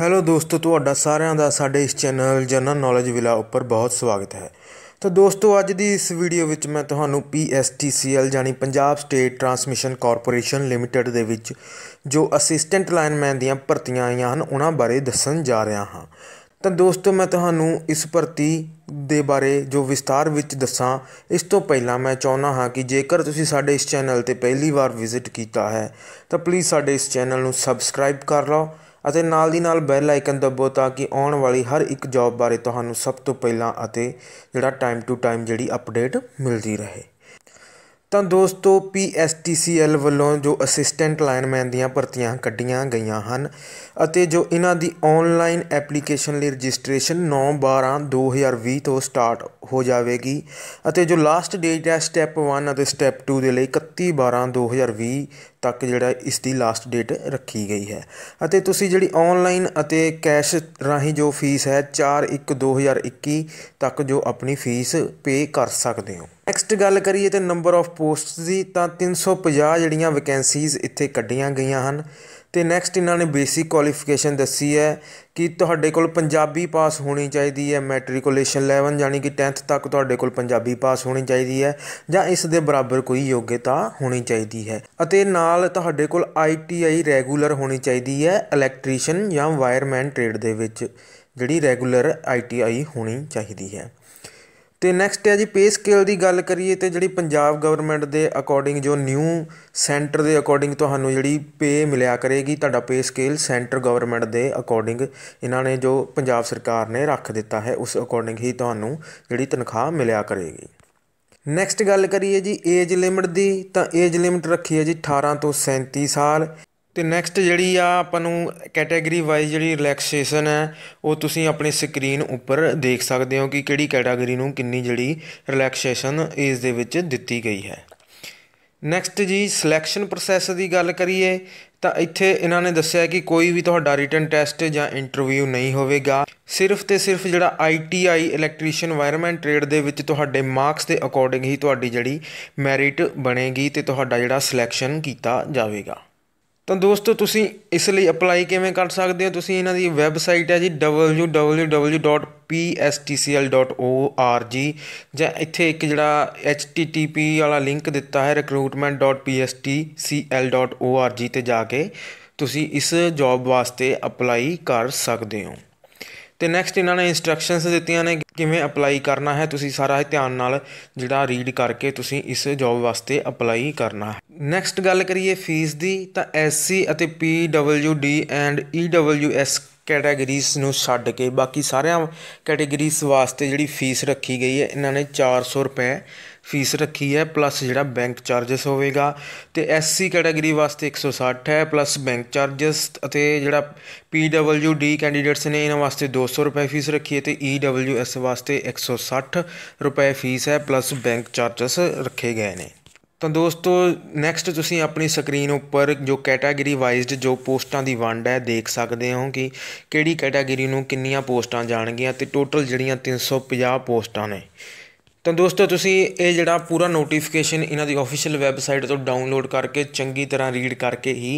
hello ਦੋਸਤੋ ਤੁਹਾਡਾ ਸਾਰਿਆਂ ਦਾ ਸਾਡੇ ਇਸ ਚੈਨਲ ਜਨਰਲ ਨੌਲੇਜ ਵਿਲਾ ਉੱਪਰ ਬਹੁਤ ਸਵਾਗਤ ਹੈ ਤਾਂ ਦੋਸਤੋ ਅੱਜ ਦੀ ਇਸ ਵੀਡੀਓ ਵਿੱਚ ਮੈਂ ਤੁਹਾਨੂੰ ਪੀਐਸਟੀਸੀਐਲ ਜਾਨੀ Punjab state transmission corporation limited ਦੇ ਵਿੱਚ ਜੋ ਅਸਿਸਟੈਂਟ ਲਾਈਨਮੈਨ ਦੀਆਂ ਭਰਤੀਆਂ ਆਈਆਂ ਹਨ ਉਹਨਾਂ ਬਾਰੇ ਦੱਸਣ ਜਾ ਰਿਹਾ ਹਾਂ ਤਾਂ ਦੋਸਤੋ ਮੈਂ ਤੁਹਾਨੂੰ ਇਸ ਭਰਤੀ ਦੇ ਬਾਰੇ ਜੋ ਵਿਸਤਾਰ ਵਿੱਚ ਦੱਸਾਂ ਇਸ ਤੋਂ ਪਹਿਲਾਂ ਮੈਂ ਚਾਹੁੰਦਾ ਹਾਂ ਕਿ ਜੇਕਰ ਤੁਸੀਂ ਸਾਡੇ ਇਸ ਚੈਨਲ ਤੇ ਪਹਿਲੀ ਵਾਰ ਵਿਜ਼ਿਟ ਕੀਤਾ ਹੈ ਤਾਂ ਪਲੀਜ਼ ਸਾਡੇ ਇਸ ਚੈਨਲ ਨੂੰ ਸਬਸਕ੍ਰਾਈਬ ਕਰ ਲਓ ਅਤੇ ਨਾਲ ਦੀ ਨਾਲ ਬੈਲ ਆਈਕਨ ਦਬੋ ਤਾਂ ਕਿ ਆਉਣ ਵਾਲੀ ਹਰ ਇੱਕ ਜੌਬ ਬਾਰੇ ਤੁਹਾਨੂੰ ਸਭ ਤੋਂ ਪਹਿਲਾਂ ਅਤੇ ਜਿਹੜਾ ਟਾਈਮ ਟੂ ਟਾਈਮ ਜਿਹੜੀ ਅਪਡੇਟ ਮਿਲਦੀ ਰਹੇ ਤਾਂ ਦੋਸਤੋ ਪੀਐਸਟੀਸੀਐਲ ਵੱਲੋਂ ਜੋ ਅਸਿਸਟੈਂਟ ਲਾਈਨਮੈਨ ਦੀਆਂ ਭਰਤੀਆਂ ਕੱਢੀਆਂ ਗਈਆਂ ਹਨ ਅਤੇ ਜੋ ਇਹਨਾਂ ਦੀ ਆਨਲਾਈਨ ਐਪਲੀਕੇਸ਼ਨ ਲਈ ਰਜਿਸਟ੍ਰੇਸ਼ਨ 9/12/2020 ਤੋਂ ਸਟਾਰਟ ਹੋ ਜਾਵੇਗੀ ਅਤੇ ਜੋ ਲਾਸਟ ਡੇਟ ਹੈ ਸਟੈਪ 1 ਅਤੇ ਸਟੈਪ 2 ਦੇ ਲਈ 31/12/2020 ਤੱਕ ਜਿਹੜਾ ਇਸ ਦੀ ਲਾਸਟ ਡੇਟ ਰੱਖੀ ਗਈ ਹੈ ਅਤੇ ਤੁਸੀਂ ਜਿਹੜੀ ਆਨਲਾਈਨ ਅਤੇ ਕੈਸ਼ ਰਾਹੀਂ ਜੋ ਫੀਸ ਹੈ 4/1/2021 ਤੱਕ ਜੋ ਆਪਣੀ ਫੀਸ ਪੇ ਕਰ ਸਕਦੇ ਹੋ ਨੈਕਸਟ ਗੱਲ ਕਰੀਏ ਤੇ ਨੰਬਰ ਆਫ ਪੋਸਟਸ ਦੀ ਤਾਂ 350 ਜਿਹੜੀਆਂ ਵੈਕੈਂਸੀਜ਼ ਇੱਥੇ ਕੱਢੀਆਂ ਗਈਆਂ ਹਨ ਤੇ ਨੈਕਸਟ ਇਹਨਾਂ ਨੇ ਬੇਸਿਕ ਕੁਆਲੀਫਿਕੇਸ਼ਨ ਦੱਸੀ ਹੈ ਕਿ ਤੁਹਾਡੇ ਕੋਲ ਪੰਜਾਬੀ ਪਾਸ ਹੋਣੀ ਚਾਹੀਦੀ ਹੈ ਮੈਟ੍ਰਿਕੂਲੇਸ਼ਨ 11 ਯਾਨੀ ਕਿ 10th ਤੱਕ ਤੁਹਾਡੇ ਕੋਲ ਪੰਜਾਬੀ ਪਾਸ ਹੋਣੀ ਚਾਹੀਦੀ ਹੈ ਜਾਂ ਇਸ ਦੇ ਬਰਾਬਰ ਕੋਈ ਯੋਗਤਾ ਹੋਣੀ ਚਾਹੀਦੀ ਹੈ ਅਤੇ ਨਾਲ ਤੁਹਾਡੇ ਕੋਲ ਆਈਟੀਆਈ ਰੈਗੂਲਰ ਹੋਣੀ ਚਾਹੀਦੀ ਹੈ ਇਲੈਕਟ੍ਰੀਸ਼ੀਅਨ ਜਾਂ ਵਾਇਰਮੈਨ ਟ੍ਰੇਡ ਦੇ ਵਿੱਚ ਜਿਹੜੀ ਰੈਗੂਲਰ ਆਈਟੀਆਈ ਹੋਣੀ ਚਾਹੀਦੀ ਹੈ ਤੇ ਨੈਕਸਟ ਹੈ ਜੀ ਪੇ ਸਕੇਲ ਦੀ ਗੱਲ ਕਰੀਏ ਤੇ ਜਿਹੜੀ ਪੰਜਾਬ ਗਵਰਨਮੈਂਟ ਦੇ ਅਕੋਰਡਿੰਗ ਜੋ ਨਿਊ ਸੈਂਟਰ ਦੇ ਅਕੋਰਡਿੰਗ ਤੁਹਾਨੂੰ ਜਿਹੜੀ ਪੇ ਮਿਲਿਆ ਕਰੇਗੀ ਤੁਹਾਡਾ ਪੇ ਸਕੇਲ ਸੈਂਟਰ ਗਵਰਨਮੈਂਟ ਦੇ ਅਕੋਰਡਿੰਗ ਇਹਨਾਂ ਨੇ ਜੋ ਪੰਜਾਬ ਸਰਕਾਰ ਨੇ ਰੱਖ ਦਿੱਤਾ ਹੈ ਉਸ ਅਕੋਰਡਿੰਗ ਹੀ ਤੁਹਾਨੂੰ ਜਿਹੜੀ ਤਨਖਾਹ ਮਿਲਿਆ ਕਰੇਗੀ ਨੈਕਸਟ ਗੱਲ ਕਰੀਏ ਜੀ ਏਜ ਲਿਮਟ ਦੀ ਤਾਂ ਏਜ ਲਿਮਟ ਰੱਖੀ ਹੈ ਜੀ 18 ਤੋਂ 37 ਸਾਲ ਤੇ ਨੈਕਸਟ ਜਿਹੜੀ ਆ ਆਪਾਂ ਨੂੰ ਕੈਟਾਗਰੀ ਵਾਈਜ਼ ਜਿਹੜੀ ਰਿਲੈਕਸੇਸ਼ਨ ਹੈ ਉਹ ਤੁਸੀਂ ਆਪਣੀ ਸਕਰੀਨ ਉੱਪਰ ਦੇਖ ਸਕਦੇ ਹੋ ਕਿ ਕਿਹੜੀ ਕੈਟਾਗਰੀ ਨੂੰ ਕਿੰਨੀ ਜਿਹੜੀ ਰਿਲੈਕਸੇਸ਼ਨ ਇਸ ਦੇ ਵਿੱਚ ਦਿੱਤੀ ਗਈ ਹੈ ਨੈਕਸਟ ਜੀ ਸਿਲੈਕਸ਼ਨ ਪ੍ਰੋਸੈਸ ਦੀ ਗੱਲ ਕਰੀਏ ਤਾਂ ਇੱਥੇ ਇਹਨਾਂ ਨੇ ਦੱਸਿਆ ਕਿ ਕੋਈ ਵੀ ਤੁਹਾਡਾ ਰਿਟਨ ਟੈਸਟ ਜਾਂ ਇੰਟਰਵਿਊ ਨਹੀਂ ਹੋਵੇਗਾ ਸਿਰਫ ਤੇ ਸਿਰਫ ਜਿਹੜਾ ਆਈਟੀਆਈ ਇਲੈਕਟ੍ਰੀਸ਼ੀਅਨ ਵਾਇਰਮੈਂਟ ਟ੍ਰੇਡ ਦੇ ਵਿੱਚ ਤੁਹਾਡੇ ਮਾਰਕਸ ਦੇ ਅਕੋਰਡਿੰਗ ਹੀ ਤੁਹਾਡੀ ਜਿਹੜੀ ਮੈਰਿਟ ਬਣੇਗੀ ਤੇ ਤੁਹਾਡਾ ਜਿਹੜਾ ਸਿਲੈਕਸ਼ਨ ਕੀਤਾ ਜਾਵੇਗਾ ਤਾਂ ਦੋਸਤੋ ਤੁਸੀਂ ਇਸ ਲਈ ਅਪਲਾਈ ਕਿਵੇਂ ਕਰ ਸਕਦੇ ਹੋ ਤੁਸੀਂ ਇਹਨਾਂ ਦੀ ਵੈਬਸਾਈਟ ਹੈ ਜੀ www.pstcl.org ਜਾਂ ਇੱਥੇ ਇੱਕ ਜਿਹੜਾ http ਵਾਲਾ ਲਿੰਕ ਦਿੱਤਾ ਹੈ recruitment.pstcl.org ਤੇ ਜਾ ਕੇ ਤੁਸੀਂ ਇਸ ਜੌਬ ਵਾਸਤੇ ਅਪਲਾਈ ਕਰ ਸਕਦੇ ਹੋ ਤੇ ਨੈਕਸਟ ਇਹਨਾਂ ਨੇ ਇਨਸਟਰਕਸ਼ਨਸ ਦਿੱਤੀਆਂ ਨੇ ਕਿਵੇਂ ਅਪਲਾਈ ਕਰਨਾ ਹੈ ਤੁਸੀਂ ਸਾਰਾ ਧਿਆਨ ਨਾਲ ਜਿਹੜਾ ਰੀਡ ਕਰਕੇ ਤੁਸੀਂ ਇਸ ਜੌਬ ਵਾਸਤੇ ਅਪਲਾਈ ਕਰਨਾ ਹੈ ਨੈਕਸਟ ਗੱਲ ਕਰੀਏ ਫੀਸ ਦੀ ਤਾਂ ਐਸਸੀ ਅਤੇ ਪੀਡਬਲਯੂਡੀ ਐਂਡ ਈਡਬਲਯੂਐਸ ਕੈਟਾਗਰੀਜ਼ ਨੂੰ ਛੱਡ ਕੇ ਬਾਕੀ ਸਾਰਿਆਂ ਕੈਟਾਗਰੀਸ ਵਾਸਤੇ ਜਿਹੜੀ ਫੀਸ ਰੱਖੀ ਗਈ ਹੈ ਇਹਨਾਂ ਨੇ 400 ਰੁਪਏ ਫੀਸ ਰੱਖੀ ਹੈ ਪਲੱਸ ਜਿਹੜਾ ਬੈਂਕ ਚਾਰजेस ਹੋਵੇਗਾ ਤੇ ਐਸਸੀ ਕੈਟਾਗਰੀ ਵਾਸਤੇ 160 ਹੈ ਪਲੱਸ ਬੈਂਕ ਚਾਰजेस ਅਤੇ ਜਿਹੜਾ ਪੀਡਬਲਯੂਡੀ ਕੈਂਡੀਡੇਟਸ ਨੇ ਇਹਨਾਂ ਵਾਸਤੇ 200 ਰੁਪਏ ਫੀਸ ਰੱਖੀ ਹੈ ਤੇ ਈਡਬਲਯੂਐਸ e ਵਾਸਤੇ 160 ਰੁਪਏ ਫੀਸ ਹੈ ਪਲੱਸ ਬੈਂਕ ਚਾਰजेस ਰੱਖੇ ਗਏ ਨੇ ਤਾਂ ਦੋਸਤੋ ਨੈਕਸਟ ਤੁਸੀਂ ਆਪਣੀ ਸਕਰੀਨ ਉੱਪਰ ਜੋ ਕੈਟਾਗਰੀ ਵਾਈਜ਼ਡ ਜੋ ਪੋਸਟਾਂ ਦੀ ਵੰਡ ਹੈ ਦੇਖ ਸਕਦੇ ਹੋ ਕਿ ਕਿਹੜੀ ਕੈਟਾਗਰੀ ਨੂੰ ਕਿੰਨੀਆਂ ਪੋਸਟਾਂ ਜਾਣਗੀਆਂ ਤੇ ਟੋਟਲ ਜਿਹੜੀਆਂ 350 ਪੋਸਟਾਂ ਨੇ ਤਾਂ ਦੋਸਤੋ ਤੁਸੀਂ ਇਹ ਜਿਹੜਾ ਪੂਰਾ ਨੋਟੀਫਿਕੇਸ਼ਨ ਇਹਨਾਂ ਦੀ ਅਫੀਸ਼ੀਅਲ ਵੈਬਸਾਈਟ ਤੋਂ ਡਾਊਨਲੋਡ ਕਰਕੇ ਚੰਗੀ ਤਰ੍ਹਾਂ ਰੀਡ ਕਰਕੇ ਹੀ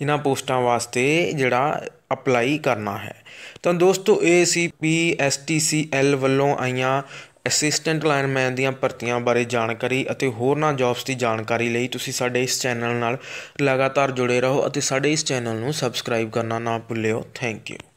ਇਹਨਾਂ ਪੋਸਟਾਂ ਵਾਸਤੇ ਜਿਹੜਾ ਅਪਲਾਈ ਕਰਨਾ ਹੈ ਤਾਂ ਦੋਸਤੋ ਇਹ ਸੀ P S T C L ਵੱਲੋਂ ਆਈਆਂ ਅਸਿਸਟੈਂਟ ਲਾਈਨਮੈਨ ਦੀਆਂ ਭਰਤੀਆਂ ਬਾਰੇ ਜਾਣਕਾਰੀ ਅਤੇ ਹੋਰਨਾਂ ਜੌਬਸ ਦੀ ਜਾਣਕਾਰੀ ਲਈ ਤੁਸੀਂ ਸਾਡੇ ਇਸ ਚੈਨਲ ਨਾਲ ਲਗਾਤਾਰ ਜੁੜੇ ਰਹੋ ਅਤੇ ਸਾਡੇ ਇਸ ਚੈਨਲ ਨੂੰ ਸਬਸਕ੍ਰਾਈਬ ਕਰਨਾ ਨਾ ਭੁੱਲਿਓ ਥੈਂਕ ਯੂ